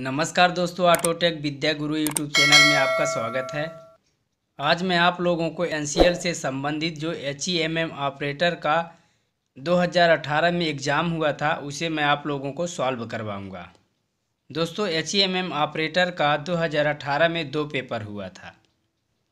नमस्कार दोस्तों ऑटोटेक विद्या गुरु यूट्यूब चैनल में आपका स्वागत है आज मैं आप लोगों को एन से संबंधित जो एच ऑपरेटर e का 2018 में एग्ज़ाम हुआ था उसे मैं आप लोगों को सॉल्व करवाऊंगा दोस्तों एच ऑपरेटर e का 2018 में दो पेपर हुआ था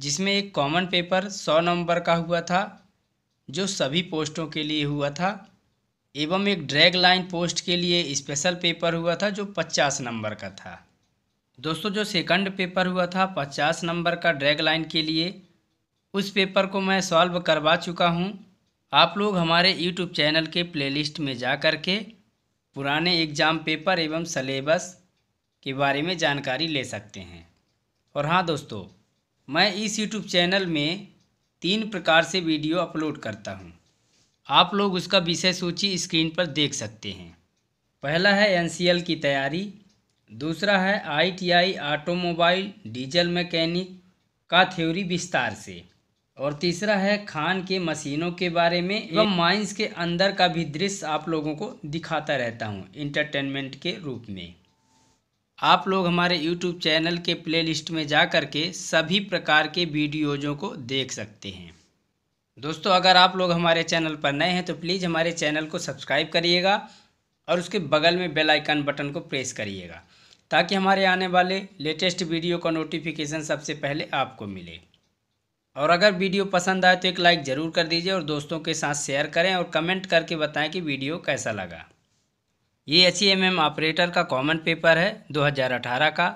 जिसमें एक कॉमन पेपर 100 नंबर का हुआ था जो सभी पोस्टों के लिए हुआ था एवं एक ड्रैग लाइन पोस्ट के लिए स्पेशल पेपर हुआ था जो पचास नंबर का था दोस्तों जो सेकंड पेपर हुआ था पचास नंबर का ड्रैग लाइन के लिए उस पेपर को मैं सॉल्व करवा चुका हूँ आप लोग हमारे यूट्यूब चैनल के प्लेलिस्ट में जा कर के पुराने एग्ज़ाम पेपर एवं सलेबस के बारे में जानकारी ले सकते हैं और हाँ दोस्तों मैं इस यूट्यूब चैनल में तीन प्रकार से वीडियो अपलोड करता हूँ आप लोग उसका विषय सूची स्क्रीन पर देख सकते हैं पहला है एनसीएल की तैयारी दूसरा है आईटीआई ऑटोमोबाइल डीजल मैकेनिक का थ्योरी विस्तार से और तीसरा है खान के मशीनों के बारे में एवं माइंस के अंदर का भी दृश्य आप लोगों को दिखाता रहता हूँ इंटरटेनमेंट के रूप में आप लोग हमारे यूट्यूब चैनल के प्लेलिस्ट में जा कर के सभी प्रकार के वीडियोजों को देख सकते हैं दोस्तों अगर आप लोग हमारे चैनल पर नए हैं तो प्लीज़ हमारे चैनल को सब्सक्राइब करिएगा और उसके बगल में बेल आइकन बटन को प्रेस करिएगा ताकि हमारे आने वाले लेटेस्ट वीडियो का नोटिफिकेशन सबसे पहले आपको मिले और अगर वीडियो पसंद आए तो एक लाइक ज़रूर कर दीजिए और दोस्तों के साथ शेयर करें और कमेंट करके बताएं कि वीडियो कैसा लगा ये एच एम e ऑपरेटर का कॉमन पेपर है 2018 का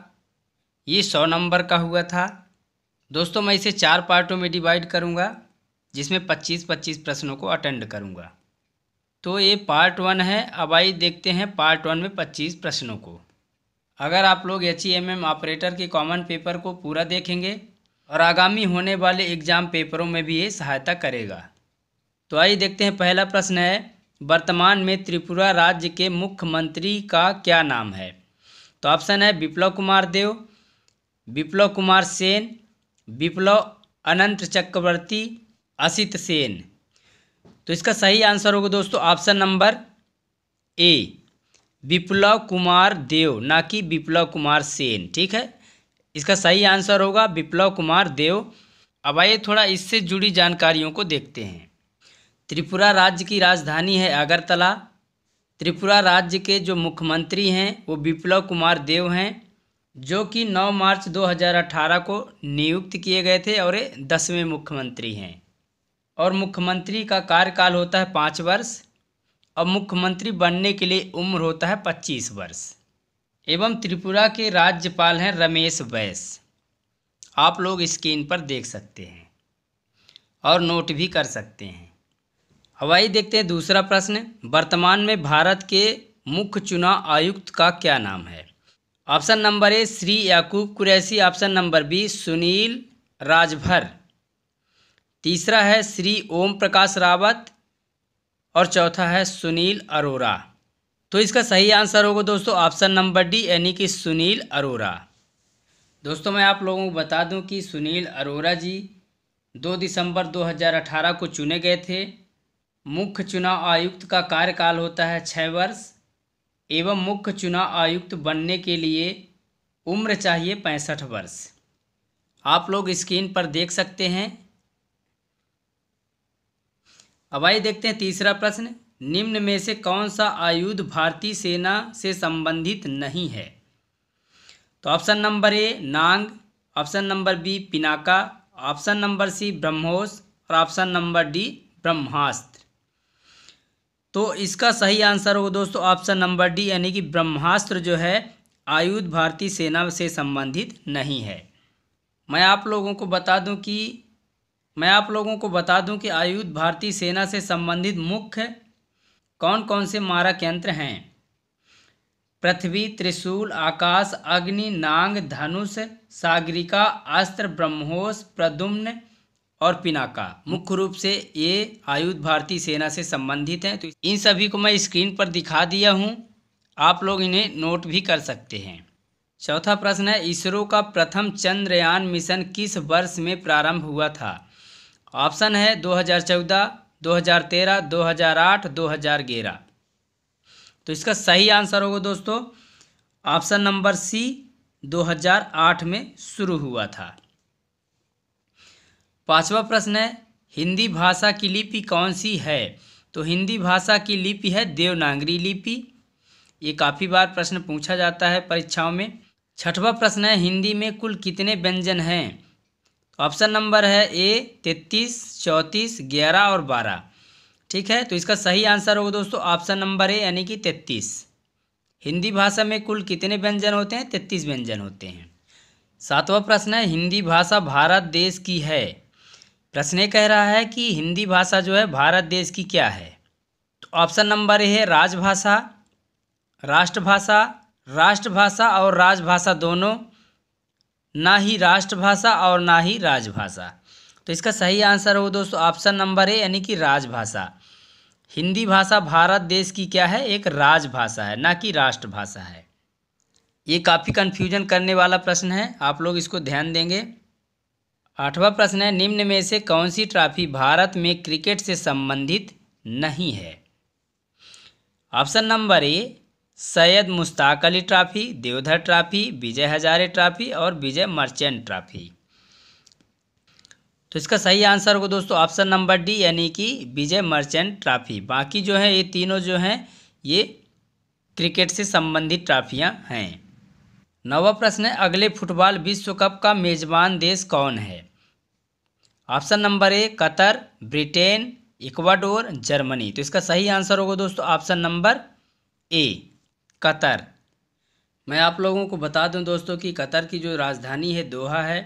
ये 100 नंबर का हुआ था दोस्तों मैं इसे चार पार्टों में डिवाइड करूँगा जिसमें 25-25 प्रश्नों को अटेंड करूँगा तो ये पार्ट वन है अब आइए देखते हैं पार्ट वन में 25 प्रश्नों को अगर आप लोग H E M M operator के कॉमन पेपर को पूरा देखेंगे और आगामी होने वाले एग्जाम पेपरों में भी ये सहायता करेगा तो आइए देखते हैं पहला प्रश्न है वर्तमान में त्रिपुरा राज्य के मुख्यमंत्री का क्या नाम है तो ऑप्शन है विप्लव कुमार देव विप्लव कुमार सेन विप्लव अनंत चक्रवर्ती असित सेन तो इसका सही आंसर होगा दोस्तों option number A Viplav Kumar Dev ना कि विप्लव कुमार सेन ठीक है इसका सही आंसर होगा विप्लव कुमार देव अब आइए थोड़ा इससे जुड़ी जानकारियों को देखते हैं त्रिपुरा राज्य की राजधानी है अगरतला त्रिपुरा राज्य के जो मुख्यमंत्री हैं वो विप्लव कुमार देव हैं जो कि 9 मार्च 2018 को नियुक्त किए गए थे और ये दसवें मुख्यमंत्री हैं और मुख्यमंत्री का कार्यकाल होता है पाँच वर्ष और मुख्यमंत्री बनने के लिए उम्र होता है पच्चीस वर्ष एवं त्रिपुरा के राज्यपाल हैं रमेश बैस आप लोग स्क्रीन पर देख सकते हैं और नोट भी कर सकते हैं अब आइए देखते हैं दूसरा प्रश्न वर्तमान में भारत के मुख्य चुनाव आयुक्त का क्या नाम है option number A Shri Yakub Qureshi option number B Sunil Rajbhar तीसरा है श्री ओम प्रकाश रावत और चौथा है सुनील अरोरा तो इसका सही आंसर होगा दोस्तों ऑप्शन नंबर डी यानी कि सुनील अरोरा दोस्तों मैं आप लोगों को बता दूं कि सुनील अरोरा जी 2 दिसंबर 2018 को चुने गए थे मुख्य चुनाव आयुक्त का कार्यकाल होता है छः वर्ष एवं मुख्य चुनाव आयुक्त बनने के लिए उम्र चाहिए पैंसठ वर्ष आप लोग स्क्रीन पर देख सकते हैं अब आइए देखते हैं तीसरा प्रश्न निम्न में से कौन सा आयुध भारतीय सेना से संबंधित नहीं है तो option number A Nag option number B Pinaka option number C BrahMos और ऑप्शन नंबर डी ब्रह्मास्त्र तो इसका सही आंसर होगा दोस्तों ऑप्शन नंबर डी यानी कि ब्रह्मास्त्र जो है आयुध भारतीय सेना से संबंधित नहीं है मैं आप लोगों को बता दूं कि मैं आप लोगों को बता दूं कि आयुध भारतीय सेना से संबंधित मुख्य कौन कौन से मारक यंत्र हैं पृथ्वी त्रिशूल आकाश अग्नि नांग धनुष सागरिका अस्त्र ब्रह्मोस प्रदुम्न और पिनाका मुख्य रूप से ये आयुध भारतीय सेना से संबंधित हैं तो इन सभी को मैं स्क्रीन पर दिखा दिया हूँ आप लोग इन्हें नोट भी कर सकते हैं चौथा प्रश्न है इसरो का प्रथम चंद्रयान मिशन किस वर्ष में प्रारंभ हुआ था ऑप्शन है 2014, 2013, 2008, 2011 तो इसका सही आंसर होगा दोस्तों ऑप्शन नंबर सी 2008 में शुरू हुआ था पांचवा प्रश्न है हिंदी भाषा की लिपि कौन सी है तो हिंदी भाषा की लिपि है देवनागरी लिपि ये काफ़ी बार प्रश्न पूछा जाता है परीक्षाओं में छठवा प्रश्न है हिंदी में कुल कितने व्यंजन हैं ऑप्शन नंबर है ए तैतीस चौंतीस ग्यारह और बारह ठीक है तो इसका सही आंसर होगा दोस्तों ऑप्शन नंबर ए यानी कि तैतीस हिंदी भाषा में कुल कितने व्यंजन होते हैं तैतीस व्यंजन होते हैं सातवां प्रश्न है हिंदी भाषा भारत देश की है प्रश्न ये कह रहा है कि हिंदी भाषा जो है भारत देश की क्या है तो ऑप्शन नंबर ए है राजभाषा राष्ट्रभाषा राष्ट्रभाषा और राजभाषा दोनों ना ही राष्ट्रभाषा और ना ही राजभाषा तो इसका सही आंसर हो दोस्तों ऑप्शन नंबर ए यानी कि राजभाषा हिंदी भाषा भारत देश की क्या है एक राजभाषा है ना कि राष्ट्रभाषा है ये काफ़ी कन्फ्यूजन करने वाला प्रश्न है आप लोग इसको ध्यान देंगे आठवां प्रश्न है निम्न में से कौन सी ट्रॉफी भारत में क्रिकेट से संबंधित नहीं है option number A Syed Mushtaq Ali trophy Deodhar trophy Vijay Hazare trophy और विजय मर्चेंट ट्रॉफ़ी तो इसका सही आंसर होगा दोस्तों ऑप्शन नंबर डी यानी कि विजय मर्चेंट ट्रॉफ़ी बाकी जो है ये तीनों जो हैं ये क्रिकेट से संबंधित ट्रॉफियाँ हैं नवा प्रश्न है अगले फुटबॉल विश्व कप का मेज़बान देश कौन है option number A Qatar Britain Ecuador Germany तो इसका सही आंसर होगा दोस्तों ऑप्शन नंबर ए कतर मैं आप लोगों को बता दूं दोस्तों कि कतर की जो राजधानी है दोहा है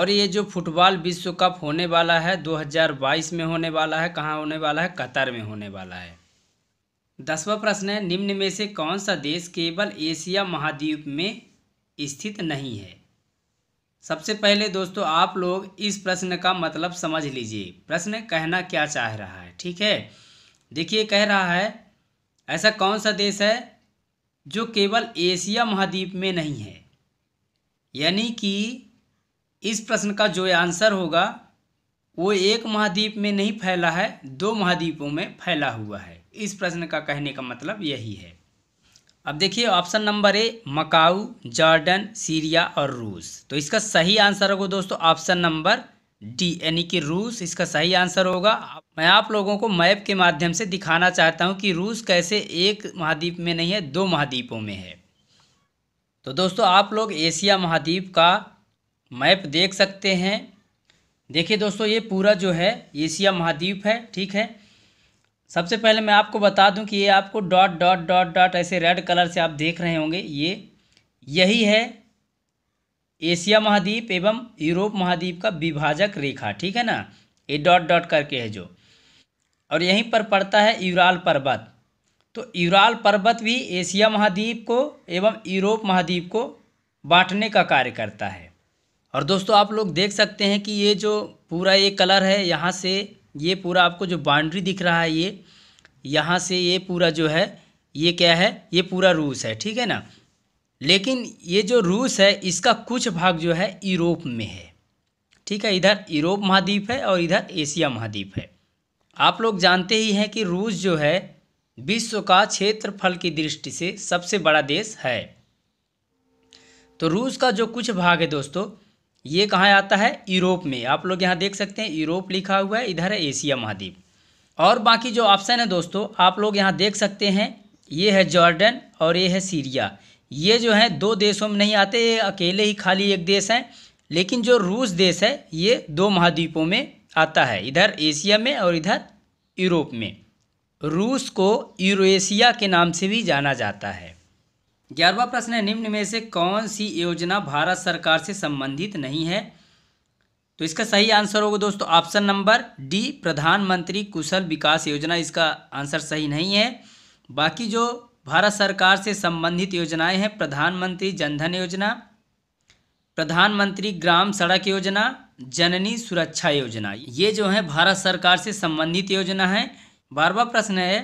और ये जो फुटबॉल विश्व कप होने वाला है 2022 में होने वाला है कहाँ होने वाला है कतर में होने वाला है दसवा प्रश्न है निम्न में से कौन सा देश केवल एशिया महाद्वीप में स्थित नहीं है सबसे पहले दोस्तों आप लोग इस प्रश्न का मतलब समझ लीजिए प्रश्न कहना क्या चाह रहा है ठीक है देखिए कह रहा है ऐसा कौन सा देश है जो केवल एशिया महाद्वीप में नहीं है यानी कि इस प्रश्न का जो आंसर होगा वो एक महाद्वीप में नहीं फैला है दो महाद्वीपों में फैला हुआ है इस प्रश्न का कहने का मतलब यही है अब देखिए option number A Macau Jordan Syria और रूस तो इसका सही आंसर होगा दोस्तों ऑप्शन नंबर डी यानी कि रूस इसका सही आंसर होगा मैं आप लोगों को मैप के माध्यम से दिखाना चाहता हूँ कि रूस कैसे एक महाद्वीप में नहीं है दो महाद्वीपों में है तो दोस्तों आप लोग एशिया महाद्वीप का मैप देख सकते हैं देखिए दोस्तों ये पूरा जो है एशिया महाद्वीप है ठीक है सबसे पहले मैं आपको बता दूं कि ये आपको डॉट डॉट डॉट डॉट ऐसे रेड कलर से आप देख रहे होंगे ये यही है एशिया महाद्वीप एवं यूरोप महाद्वीप का विभाजक रेखा ठीक है ना ये डॉट डॉट करके है जो और यहीं पर पड़ता है यूराल पर्वत तो यूराल पर्वत भी एशिया महाद्वीप को एवं यूरोप महाद्वीप को बांटने का कार्य करता है और दोस्तों आप लोग देख सकते हैं कि ये जो पूरा ये कलर है यहाँ से ये पूरा आपको जो बाउंड्री दिख रहा है ये यहाँ से ये पूरा जो है ये क्या है ये पूरा रूस है ठीक है ना लेकिन ये जो रूस है इसका कुछ भाग जो है यूरोप में है ठीक है इधर यूरोप महाद्वीप है और इधर एशिया महाद्वीप है आप लोग जानते ही हैं कि रूस जो है विश्व का क्षेत्रफल की दृष्टि से सबसे बड़ा देश है तो रूस का जो कुछ भाग है दोस्तों ये कहाँ आता है यूरोप में आप लोग यहाँ देख सकते हैं यूरोप लिखा हुआ है इधर है एशिया महाद्वीप और बाकी जो ऑप्शन है दोस्तों आप लोग यहाँ देख सकते हैं ये है जॉर्डन और ये है सीरिया ये जो है दो देशों में नहीं आते ये अकेले ही खाली एक देश हैं लेकिन जो रूस देश है ये दो महाद्वीपों में आता है इधर एशिया में और इधर यूरोप में रूस को यूरोशिया के नाम से भी जाना जाता है ग्यारहवा प्रश्न है निम्न में से कौन सी योजना भारत सरकार से संबंधित नहीं है तो इसका सही आंसर होगा दोस्तों ऑप्शन नंबर डी प्रधानमंत्री कुशल विकास योजना इसका आंसर सही नहीं है बाकी जो भारत सरकार से संबंधित योजनाएं हैं प्रधानमंत्री जनधन योजना प्रधानमंत्री ग्राम सड़क योजना जननी सुरक्षा योजना ये जो है भारत सरकार से संबंधित योजना है बारहवा प्रश्न है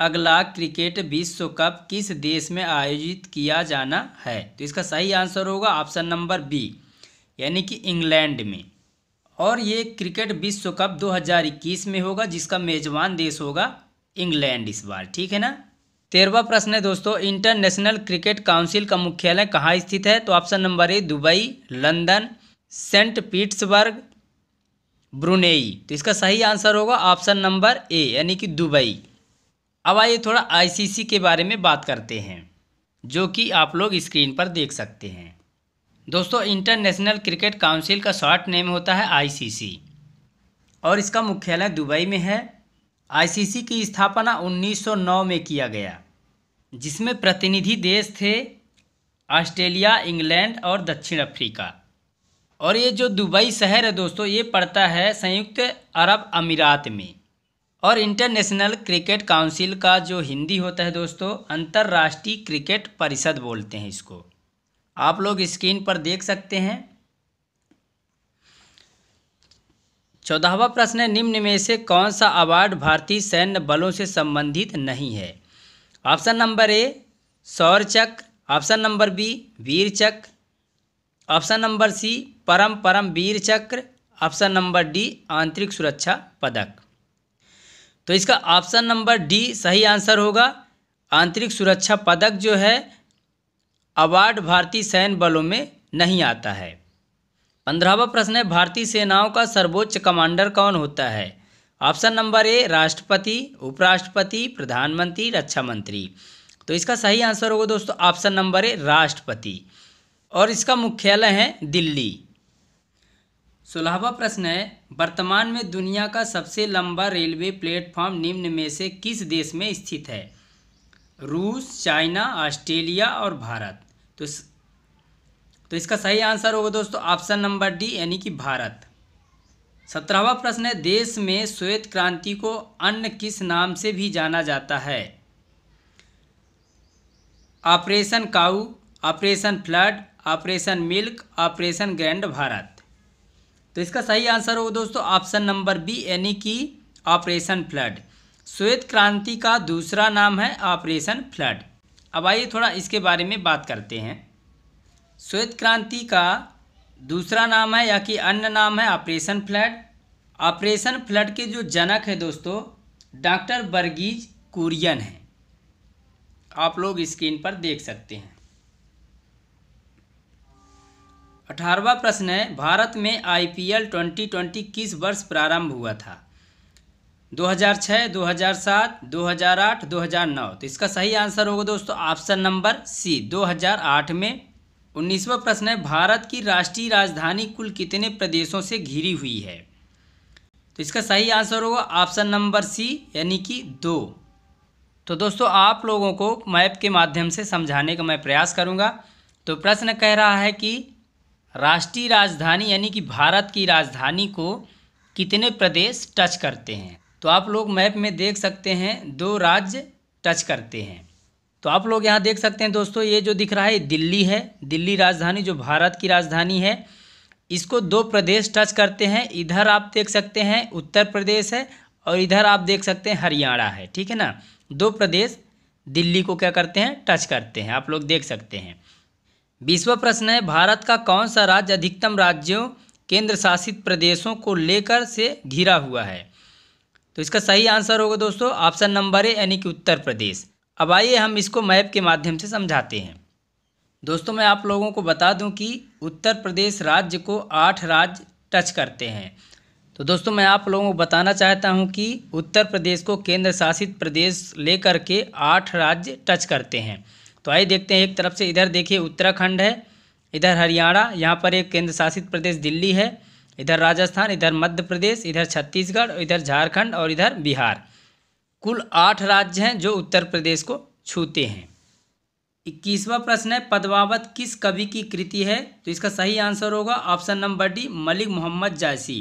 अगला क्रिकेट विश्व कप किस देश में आयोजित किया जाना है तो इसका सही आंसर होगा ऑप्शन नंबर बी यानी कि इंग्लैंड में और ये क्रिकेट विश्व कप 2021 में होगा जिसका मेजबान देश होगा इंग्लैंड इस बार ठीक है ना तेरहवा प्रश्न है दोस्तों इंटरनेशनल क्रिकेट काउंसिल का मुख्यालय कहाँ स्थित है तो option number A Dubai London Saint Petersburg Brunei तो इसका सही आंसर होगा ऑप्शन नंबर ए यानी कि दुबई अब आइए थोड़ा आईसीसी के बारे में बात करते हैं जो कि आप लोग स्क्रीन पर देख सकते हैं दोस्तों इंटरनेशनल क्रिकेट काउंसिल का शॉर्ट नेम होता है आईसीसी और इसका मुख्यालय दुबई में है आईसीसी की स्थापना 1909 में किया गया जिसमें प्रतिनिधि देश थे ऑस्ट्रेलिया इंग्लैंड और दक्षिण अफ्रीका और ये जो दुबई शहर है दोस्तों ये पड़ता है संयुक्त अरब अमीरात में और इंटरनेशनल क्रिकेट काउंसिल का जो हिंदी होता है दोस्तों अंतर्राष्ट्रीय क्रिकेट परिषद बोलते हैं इसको आप लोग स्क्रीन पर देख सकते हैं चौदहवा प्रश्न है निम्न में से कौन सा अवार्ड भारतीय सैन्य बलों से संबंधित नहीं है ऑप्शन नंबर ए सौर चक्र ऑप्शन नंबर बी वीर चक्र ऑप्शन नंबर सी परम परम वीर चक्र ऑप्शन नंबर डी आंतरिक सुरक्षा पदक तो इसका ऑप्शन नंबर डी सही आंसर होगा आंतरिक सुरक्षा पदक जो है अवार्ड भारतीय सैन्य बलों में नहीं आता है पंद्रहवा प्रश्न है भारतीय सेनाओं का सर्वोच्च कमांडर कौन होता है ऑप्शन नंबर ए राष्ट्रपति उपराष्ट्रपति प्रधानमंत्री रक्षा मंत्री तो इसका सही आंसर होगा दोस्तों ऑप्शन नंबर ए राष्ट्रपति और इसका मुख्यालय है दिल्ली सोलहवा प्रश्न है वर्तमान में दुनिया का सबसे लंबा रेलवे प्लेटफॉर्म निम्न में से किस देश में स्थित है रूस चाइना ऑस्ट्रेलिया और भारत तो इस, तो इसका सही आंसर होगा दोस्तों ऑप्शन नंबर डी यानी कि भारत सत्रहवा प्रश्न है देश में श्वेत क्रांति को अन्य किस नाम से भी जाना जाता है operation cow operation flood operation milk operation grand Bharat तो इसका सही आंसर होगा दोस्तों ऑप्शन नंबर बी यानी कि ऑपरेशन फ्लड श्वेत क्रांति का दूसरा नाम है ऑपरेशन फ्लड अब आइए थोड़ा इसके बारे में बात करते हैं श्वेत क्रांति का दूसरा नाम है या कि अन्य नाम है ऑपरेशन फ्लड ऑपरेशन फ्लड के जो जनक है दोस्तों डॉक्टर बर्गीज कुरियन हैं आप लोग स्क्रीन पर देख सकते हैं अठारहवा प्रश्न है भारत में आईपीएल 2020 किस वर्ष प्रारंभ हुआ था 2006, 2007, 2008, 2009 तो इसका सही आंसर होगा दोस्तों ऑप्शन नंबर सी 2008 में उन्नीसवा प्रश्न है भारत की राष्ट्रीय राजधानी कुल कितने प्रदेशों से घिरी हुई है तो इसका सही आंसर होगा ऑप्शन नंबर सी यानी कि दो तो दोस्तों आप लोगों को मैप के माध्यम से समझाने का मैं प्रयास करूँगा तो प्रश्न कह रहा है कि राष्ट्रीय राजधानी यानी कि भारत की राजधानी को कितने प्रदेश टच करते हैं तो आप लोग मैप में देख सकते हैं दो राज्य टच करते हैं तो आप लोग यहाँ देख सकते हैं दोस्तों ये जो दिख रहा है दिल्ली है दिल्ली राजधानी जो भारत की राजधानी है इसको दो प्रदेश टच करते हैं इधर आप देख सकते हैं उत्तर प्रदेश है और इधर आप देख सकते हैं हरियाणा है ठीक है ना दो प्रदेश दिल्ली को क्या करते हैं टच करते हैं आप लोग देख सकते हैं बीसवा प्रश्न है भारत का कौन सा राज्य अधिकतम राज्यों केंद्र शासित प्रदेशों को लेकर से घिरा हुआ है तो इसका सही आंसर होगा दोस्तों ऑप्शन नंबर ए यानी कि उत्तर प्रदेश अब आइए हम इसको मैप के माध्यम से समझाते हैं दोस्तों मैं आप लोगों को बता दूं कि उत्तर प्रदेश राज्य को आठ राज्य टच करते हैं तो दोस्तों मैं आप लोगों को बताना चाहता हूं कि उत्तर प्रदेश को केंद्र शासित प्रदेश लेकर के आठ राज्य टच करते हैं तो आइए देखते हैं एक तरफ से इधर देखिए उत्तराखंड है इधर हरियाणा यहाँ पर एक केंद्र शासित प्रदेश दिल्ली है इधर राजस्थान इधर मध्य प्रदेश इधर छत्तीसगढ़ इधर झारखंड और इधर बिहार कुल आठ राज्य हैं जो उत्तर प्रदेश को छूते हैं इक्कीसवा प्रश्न है पदमावत किस कवि की कृति है तो इसका सही आंसर होगा option number D Malik Mohammad Jayasi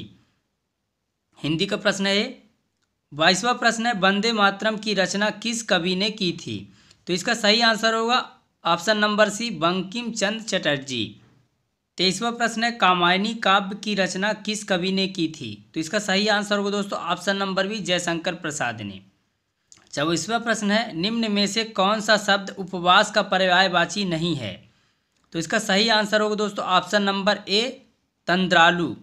Hindi का प्रश्न है बाईसवा प्रश्न है वंदे मातरम की रचना किस कवि ने की थी तो इसका सही आंसर होगा option number C Bankim Chand Chatterjee तेईसवा प्रश्न है कामायनी काव्य की रचना किस कवि ने की थी तो इसका सही आंसर होगा दोस्तों option number B Jaishankar Prasad ने चौबीसवा प्रश्न है निम्न में से कौन सा शब्द उपवास का पर्यायवाची नहीं है तो इसका सही आंसर होगा दोस्तों ऑप्शन नंबर ए तंद्रालू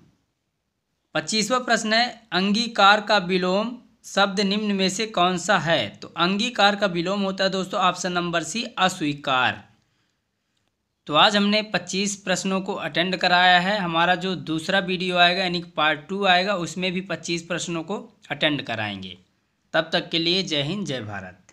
पच्चीसवा प्रश्न है अंगीकार का विलोम शब्द निम्न में से कौन सा है तो अंगीकार का विलोम होता है दोस्तों ऑप्शन नंबर सी अस्वीकार तो आज हमने 25 प्रश्नों को अटेंड कराया है हमारा जो दूसरा वीडियो आएगा यानी पार्ट टू आएगा उसमें भी 25 प्रश्नों को अटेंड कराएंगे तब तक के लिए जय हिंद जय भारत